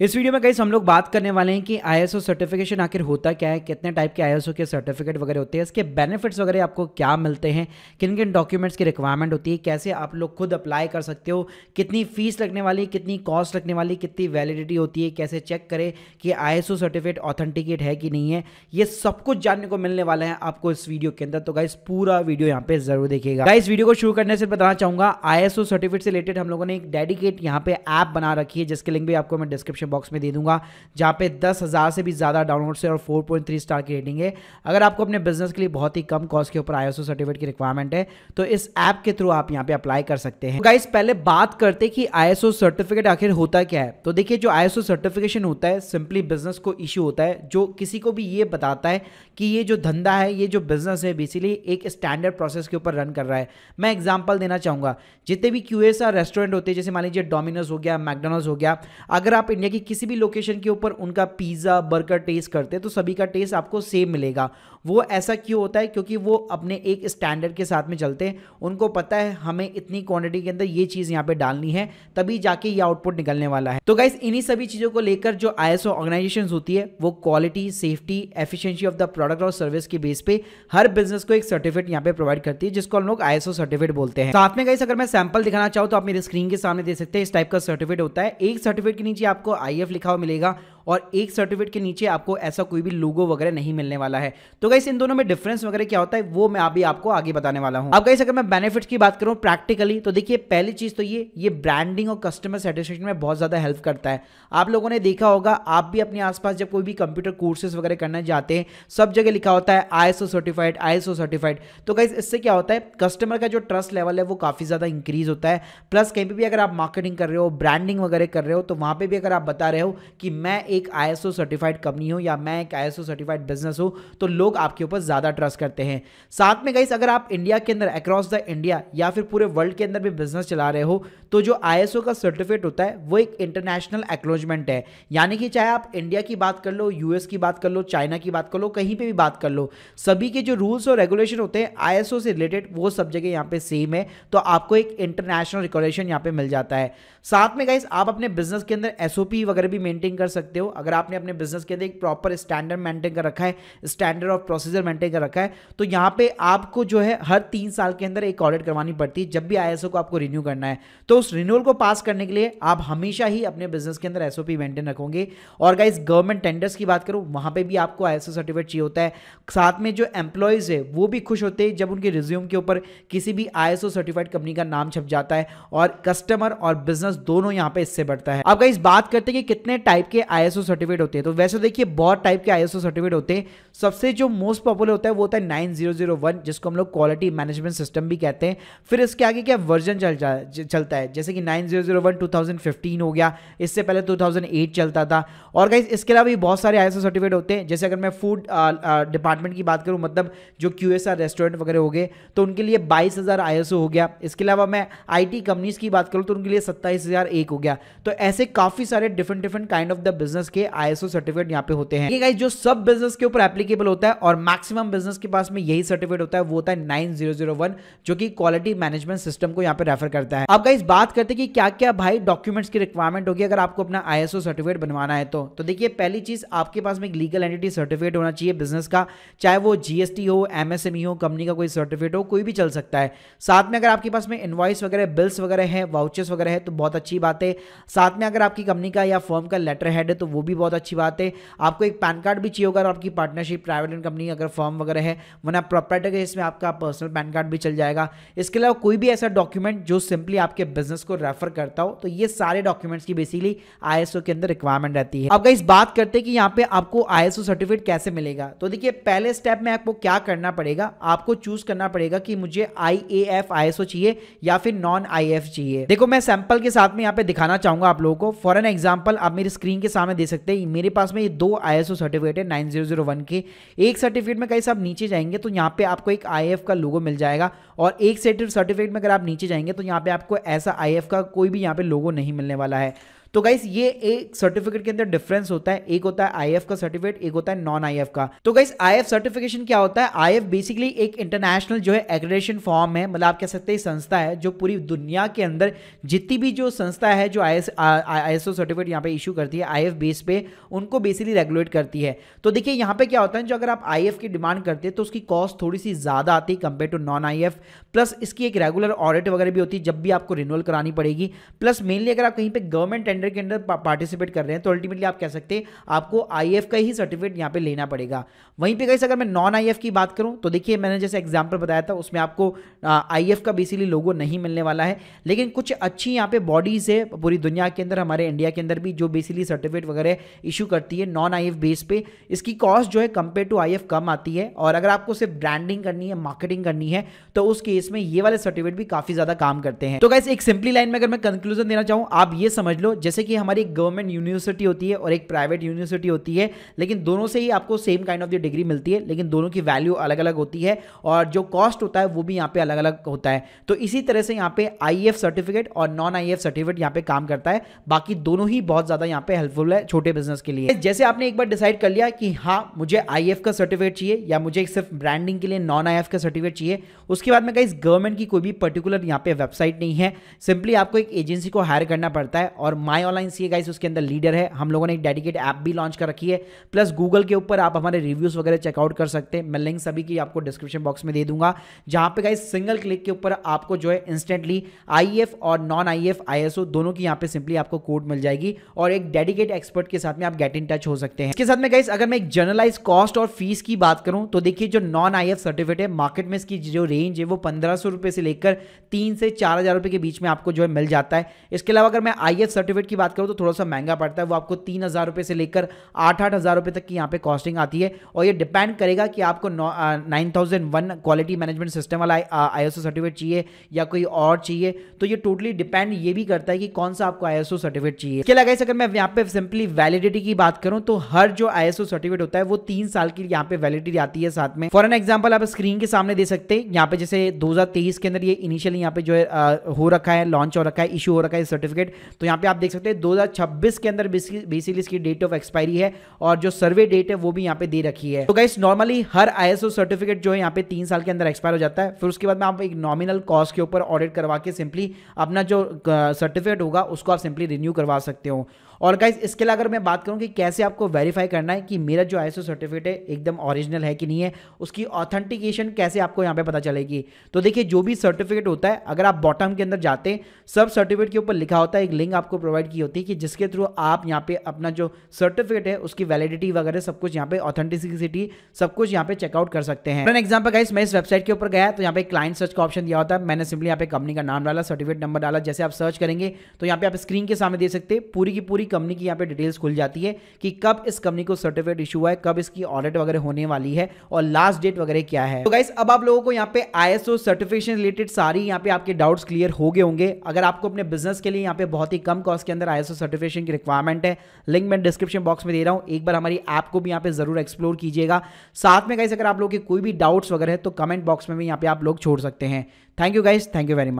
इस वीडियो में कई हम लोग बात करने वाले हैं कि आईएसओ सर्टिफिकेशन आखिर होता क्या है कितने टाइप के आईएसओ के सर्टिफिकेट वगैरह होते हैं इसके बेनिफिट्स वगैरह आपको क्या मिलते हैं किन किन डॉक्यूमेंट्स की रिक्वायरमेंट होती है कैसे आप लोग खुद अप्लाई कर सकते हो कितनी फीस लगने वाली कितनी कॉस्ट लगने वाली कितनी वैलिडिटी होती है कैसे चेक करें कि आई सर्टिफिकेट ऑथेंटिकेट है कि नहीं है ये सब कुछ जानने को मिलने वाला है आपको इस वीडियो के अंदर तो गाइस पूरा वीडियो यहाँ पे जरूर देखिएगा इस वीडियो को शुरू करने से बताना चाहूंगा आई सर्टिफिकेट से रिलेटेड हम लोगों ने एक डेडिकेट यहाँ पे ऐप बना रखी है जिसके लिंक भी आपको मैं डिस्क्रिप्शन डिस्क्रिप्शन बॉक्स में दे दूंगा जहाँ पे दस हज़ार से भी ज़्यादा डाउनलोड्स है और 4.3 स्टार की रेटिंग है अगर आपको अपने बिजनेस के लिए बहुत ही कम कॉस्ट के ऊपर आईएसओ सर्टिफिकेट की रिक्वायरमेंट है तो इस ऐप के थ्रू आप यहाँ पे अप्लाई कर सकते हैं तो गाइस पहले बात करते कि आई सर्टिफिकेट आखिर होता क्या है तो देखिए जो आई सर्टिफिकेशन होता है सिंपली बिजनेस को इश्यू होता है जो किसी को भी ये बताता है कि ये जो धंधा है ये जो बिजनेस है बेसिकली एक स्टैंडर्ड प्रोसेस के ऊपर रन कर रहा है मैं एग्जाम्पल देना चाहूँगा जितने भी क्यू रेस्टोरेंट होते हैं जैसे मान लीजिए डोमिनोज हो गया मैकडोनल्ड हो गया अगर आप इंडिया कि किसी भी लोकेशन के ऊपर उनका पिज़्ज़ा बर्गर टेस्ट करते हैं तो सभी का टेस्ट आपको सेम मिलेगा वो ऐसा क्यों होता है क्योंकि वो अपने एक स्टैंडर्ड के साथ में चलते हैं उनको पता है हमें इतनी क्वांटिटी के अंदर ये चीज़ यहाँ पे डालनी है तभी जाके ये आउटपुट निकलने वाला है तो गाइस इन्हीं सभी चीज़ों को लेकर जो आई ऑर्गेनाइजेशन होती है वो quality safety efficiency of the product और सर्विस के बेस पे हर बिजनेस को एक सर्टिफिकेट यहाँ पे प्रोवाइड करती है जिसको हम लोग आई सर्टिफिकेट बोलते हैं साथ में गाइस अगर मैं सैंपल दिखाना चाहूँ तो आप मेरे स्क्रीन के सामने दे सकते हैं इस टाइप का सर्टिफिकेट होता है एक सर्टिफिकेट के नीचे आपको आई एफ लिखा हुआ मिलेगा और एक सर्टिफिकेट के नीचे आपको ऐसा कोई भी लोगो वगैरह नहीं मिलने वाला है तो गाइस इन दोनों में डिफरेंस वगैरह क्या होता है वो मैं अभी आपको आगे बताने वाला हूं अब गाइस अगर मैं बेनिफिट्स की बात करूं प्रैक्टिकली तो देखिए पहली चीज़ तो ये ये ब्रांडिंग और कस्टमर सेटिस्फेक्शन में बहुत ज़्यादा हेल्प करता है आप लोगों ने देखा होगा आप भी अपने आसपास जब कोई भी कंप्यूटर कोर्सेज वगैरह करना चाहते हैं सब जगह लिखा होता है आई सर्टिफाइड आई सर्टिफाइड तो गाइस इससे क्या होता है कस्टमर का जो ट्रस्ट लेवल है वो काफ़ी ज़्यादा इंक्रीज होता है प्लस कहीं पर भी अगर आप मार्केटिंग कर रहे हो ब्रांडिंग वगैरह कर रहे हो तो वहां पर भी अगर आप बता रहे हो कि मैं एक आईएसओ सर्टिफाइड कंपनी हो या मैं एक आईएसओ सर्टिफाइड बिजनेस हो तो लोग आपके ऊपर ज़्यादा ट्रस्ट करते हैं साथ में गाइस अगर आप इंडिया के अंदर अक्रॉस द इंडिया या फिर पूरे वर्ल्ड के अंदर भी बिजनेस चला रहे हो तो जो आई का सर्टिफिकेट होता है वो एक इंटरनेशनल एक्नोलॉजमेंट है यानी कि चाहे आप इंडिया की बात कर लो यूएस की बात कर लो चाइना की बात कर लो कहीं पर भी बात कर लो सभी के जो रूल्स और रेगुलेशन होते हैं आई से रिलेटेड वो सब जगह यहाँ पर सेम है तो आपको एक इंटरनेशनल रिकॉर्डेशन यहाँ पर मिल जाता है साथ में गाइस आप अपने बिजनेस के अंदर एसओपी वगैरह भी मेंटेन कर सकते हो हो अगर आपने अपने बिजनेस के अंदर एक प्रॉपर स्टैंडर्ड मेंटेन कर रखा है स्टैंडर्ड ऑफ प्रोसीजर मेंटेन कर रखा है तो यहाँ पे आपको जो है हर तीन साल के अंदर एक ऑडिट करवानी पड़ती है जब भी आई को आपको रिन्यू करना है तो उस रिन्यूअल को पास करने के लिए आप हमेशा ही अपने बिजनेस के अंदर एस मेंटेन रखोगे और अगर गवर्नमेंट टेंडर्स की बात करो वहाँ पर भी आपको आई सर्टिफिकेट चाहिए होता है साथ में जो एम्प्लॉयज़ है वो भी खुश होते हैं जब उनके रिज्यूम के ऊपर किसी भी आई सर्टिफाइड कंपनी का नाम छप जाता है और कस्टमर और बिजनेस दोनों यहाँ पे इससे बढ़ता है अब इस बात करते हैं कि कितने टाइप के आई आईएसओ सर्टिफिकेट होते हैं तो वैसे देखिए बहुत टाइप के आईएसओ सर्टिफिकेट होते हैं सबसे जो मोस्ट पॉपुलर होता है वो होता है नाइन जीरो जीरो वन जिसको हम लोग क्वालिटी मैनेजमेंट सिस्टम भी कहते हैं फिर इसके आगे क्या वर्जन चल चलता है जैसे कि nine zero zero one two thousand fifteen हो गया इससे पहले टू थाउजेंड एट चलता था और गाइज इसके अलावा भी बहुत सारे आईएसओ सर्टिफिकेट होते हैं जैसे अगर मैं फूड डिपार्टमेंट की बात करूँ मतलब जो क्यू एस आर रेस्टोरेंट वगैरह हो गए तो उनके लिए बाईस हज़ार हो गया इसके अलावा मैं आईटी कंपनीज की बात करूँ तो उनके लिए सत्ताईस हज़ार एक हो गया तो ऐसे काफ़ी सारे different different kind of the business business के आईएसओ सर्टिफिकेट यहाँ पे होते हैं ये गाइस जो सब बिजनेस के ऊपर एप्लीकेबल होता है और मैक्सिमम बिजनेस के पास में यही सर्टिफिकेट होता है वो होता है नाइन जो की क्वालिटी मैनेजमेंट सिस्टम को यहाँ पे रेफर करता है अब गाइस बात करते कि क्या क्या भाई डॉक्यूमेंट्स की रिक्वायरमेंट होगी अगर आपको अपना आईएसओ सर्टिफिकेट बनवाना है तो, तो देखिए पहली चीज आपके पास में एक लीगल एंटिटी सर्टिफिकेट होना चाहिए बिजनेस का चाहे वो जीएसटी हो एमएसएमई e हो कंपनी का कोई सर्टिफिकेट हो कोई भी चल सकता है साथ में अगर आपके पास में इन्वाइस वगैरह बिल्स वगैरह है वाउचर्स वगैरह है तो बहुत अच्छी बात है साथ में अगर आपकी कंपनी का या फर्म का लेटर हेड है तो वो भी बहुत अच्छी बात है आपको एक पैन कार्ड भी चाहिए होगा और आपकी पार्टनरशिप प्राइवेट एंड कंपनी अगर फॉर्म वगैरह है वरना प्रॉपर्टर के इसमें आपका पर्सनल पैन कार्ड भी चल जाएगा इसके अलावा कोई भी ऐसा डॉक्यूमेंट जो सिंपली आपके बिजनेस को रेफर करता हो तो ये सारे डॉक्यूमेंट्स की बेसिकली आई के अंदर रिक्वायरमेंट रहती है अब इस बात करते हैं कि यहाँ पे आपको आई सर्टिफिकेट कैसे मिलेगा तो देखिए पहले स्टेप में आपको क्या करना पड़ेगा आपको चूज करना पड़ेगा कि मुझे आई ए चाहिए या फिर नॉन आई चाहिए देखो मैं सैंपल के साथ में यहाँ पे दिखाना चाहूंगा आप लोगों को फॉर एन एग्जाम्पल आप मेरी स्क्रीन के सामने दे सकते हैं मेरे पास में ये दो आई सर्टिफिकेट है नाइन जीरो जीरो वन के एक सर्टिफिकेट में कहीं आप नीचे जाएंगे तो यहाँ पे आपको एक आई का लोगो मिल जाएगा और एक सर्टिफिकेट में अगर आप नीचे जाएंगे तो यहाँ पे आपको ऐसा आई का कोई भी यहाँ पे लोगो नहीं मिलने वाला है तो गाइस ये एक सर्टिफिकेट के अंदर डिफरेंस होता है एक होता है आई का सर्टिफिकेट एक होता है नॉन आई का तो गाइस आई सर्टिफिकेशन क्या होता है आई बेसिकली एक इंटरनेशनल जो है एग्रेशन फॉर्म है मतलब आप कह सकते हैं संस्था है जो पूरी दुनिया के अंदर जितनी भी जो संस्था है जो आई एस सर्टिफिकेट यहाँ पे इशू करती है आई बेस पे उनको बेसिकली रेगुलेट करती है तो देखिए यहाँ पे क्या होता है जो अगर आप आई की डिमांड करते हैं तो उसकी कॉस्ट थोड़ी सी ज़्यादा आती है compare to non I plus इसकी एक रेगुलर ऑडिट वगैरह भी होती है जब भी आपको रिन्यूअल करानी पड़ेगी प्लस मेनली अगर आप कहीं पर गवर्नमेंट टेंडर टेंडर के अंदर पार्टिसिपेट कर रहे हैं तो अल्टीमेटली आप कह सकते हैं आपको आई का ही सर्टिफिकेट यहाँ पे लेना पड़ेगा वहीं पे कैसे अगर मैं नॉन आई की बात करूँ तो देखिए मैंने जैसे एग्जाम्पल बताया था उसमें आपको आई का बेसिकली लोगो नहीं मिलने वाला है लेकिन कुछ अच्छी यहाँ पे बॉडीज़ है पूरी दुनिया के अंदर हमारे इंडिया के अंदर भी जो बेसिकली सर्टिफिकेट वगैरह इशू करती है नॉन आई बेस पे इसकी कॉस्ट जो है कंपेयर टू आई कम आती है और अगर आपको सिर्फ ब्रांडिंग करनी है मार्केटिंग करनी है तो उस केस में ये वाले सर्टिफिकेट भी काफ़ी ज़्यादा काम करते हैं तो कैसे एक सिंपली लाइन में अगर मैं कंक्लूजन देना चाहूँ आप ये समझ लो जैसे जैसे कि हमारी एक गवर्नमेंट यूनिवर्सिटी होती है और एक प्राइवेट यूनिवर्सिटी होती है लेकिन दोनों से ही आपको same kind of the degree मिलती है लेकिन दोनों की वैल्यू अलग अलग होती है और जो कॉस्ट होता है वो भी यहाँ पे अलग अलग होता है तो इसी तरह से यहाँ पे आई सर्टिफिकेट e और नॉन आई सर्टिफिकेट यहाँ पे काम करता है बाकी दोनों ही बहुत ज़्यादा यहाँ पे हेल्पफुल है छोटे बिजनेस के लिए जैसे आपने एक बार डिसाइड कर लिया कि हाँ मुझे आई e का सर्टिफिकेट चाहिए या मुझे सिर्फ ब्रांडिंग के लिए नॉन आई e का सर्टिफिकेट चाहिए उसके बाद में कहीं गवर्नमेंट की कोई भी पर्टिकुलर यहाँ पे वेबसाइट नहीं है सिंपली आपको एक एजेंसी को हायर करना पड़ता है और माई ऑनलाइन सी गाइस उसके अंदर लीडर है हम लोगों ने एक डेडिकेट ऐप भी लॉन्च कर रखी है प्लस गूगल के ऊपर आप हमारे रिव्यूज़ वगैरह चेकआउट कर सकते हैं मैं लिंक सभी की आपको डिस्क्रिप्शन बॉक्स में दे दूंगा जहाँ पे गाइस सिंगल क्लिक के ऊपर आपको जो है इंस्टेंटली आई और नॉन आई एफ दोनों की यहाँ पे सिंपली आपको कोड मिल जाएगी और एक डेडिकेट एक्सपर्ट के साथ में आप गेट इन टच हो सकते हैं इसके साथ में गाइस अगर मैं एक जर्नलाइज कॉस्ट और फीस की बात करूँ तो देखिए जो नॉन आई सर्टिफिकेट है मार्केट में इसकी जो रेंज है वो पंद्रह से लेकर तीन से चार के बीच में आपको जो है मिल जाता है इसके अलावा अगर मैं आई सर्टिफिकेट वेलवेट की बात करूँ तो थोड़ा सा महंगा पड़ता है वो आपको तीन हज़ार रुपये से लेकर आठ आठ हज़ार रुपये तक की यहाँ पे कॉस्टिंग आती है और ये डिपेंड करेगा कि आपको nine thousand one quality management system वाला आई एस सर्टिफिकेट चाहिए या कोई और चाहिए तो ये टोटली डिपेंड ये भी करता है कि कौन सा आपको आई सर्टिफिकेट चाहिए इसके अलावा अगर मैं यहाँ पे सिंपली वैलिडिटी की बात करूँ तो हर जो आई सर्टिफिकेट होता है वो तीन साल की यहाँ पे वैलिडिटी आती है साथ में फॉर एन एग्जाम्पल आप स्क्रीन के सामने दे सकते हैं यहाँ पे जैसे दो के अंदर ये इनिशियली यहाँ पे जो है हो रखा है लॉन्च हो रखा है इशू हो रखा है सर्टिफिकेट तो यहाँ पे आप देख सकते हैं 2026 के अंदर बीसी की डेट ऑफ एक्सपायरी है और जो सर्वे डेट है वो भी यहाँ पे दे रखी है तो गाइस नॉर्मली हर आईएसओ सर्टिफिकेट जो है यहाँ पे तीन साल के अंदर एक्सपायर हो जाता है फिर उसके बाद में आप एक नॉमिनल कॉस्ट के ऊपर ऑडिट करवा के सिंपली अपना जो सर्टिफिकेट uh, होगा उसको आप सिंपली रिन्यू करवा सकते हो और गाइज इसके अलावा अगर मैं बात करूँ कि कैसे आपको वेरीफाई करना है कि मेरा जो आई सर्टिफिकेट है एकदम ओरिजिनल है कि नहीं है उसकी ऑथेंटिकेशन कैसे आपको यहाँ पे पता चलेगी तो देखिए जो भी सर्टिफिकेट होता है अगर आप बॉटम के अंदर जाते हैं सब सर्टिफिकेट के ऊपर लिखा होता है एक लिंक आपको प्रोवाइड की होती है कि जिसके थ्रू आप यहाँ पे अपना जो सर्टिफिकेट है उसकी वैलिडिटी वगैरह सब कुछ यहाँ पे ऑथेंटिसिटी सब कुछ यहाँ पे चेकआउट कर सकते हैं एग्जाम्पल गाइस मैं इस वेबसाइट के ऊपर गया तो यहाँ पे क्लाइंट सर्च का ऑप्शन दिया होता है मैंने सिंपली यहाँ पे कंपनी का नाम डाला सर्टिफिकेट नंबर डाला जैसे आप सर्च करेंगे तो यहाँ पे आप स्क्रीन के सामने दे सकते पूरी की पूरी पूरी कंपनी की यहाँ पे डिटेल्स खुल जाती है कि कब इस कंपनी को सर्टिफिकेट इशू हुआ है कब इसकी ऑडिट वगैरह होने वाली है और लास्ट डेट वगैरह क्या है तो गाइस अब आप लोगों को यहाँ पे आईएसओ सर्टिफिकेशन रिलेटेड सारी यहाँ पे आपके डाउट्स क्लियर हो गए होंगे अगर आपको अपने बिजनेस के लिए यहाँ पे बहुत ही कम कॉस्ट के अंदर आईएसओ सर्टिफिकेशन की रिक्वायरमेंट है लिंक मैं डिस्क्रिप्शन बॉक्स में दे रहा हूँ एक बार हमारी ऐप को भी यहाँ पे जरूर एक्सप्लोर कीजिएगा साथ में गाइस अगर आप लोग के कोई भी डाउट्स वगैरह है तो कमेंट बॉक्स में भी यहाँ पे आप लोग छोड़ सकते हैं thank you guys thank you very much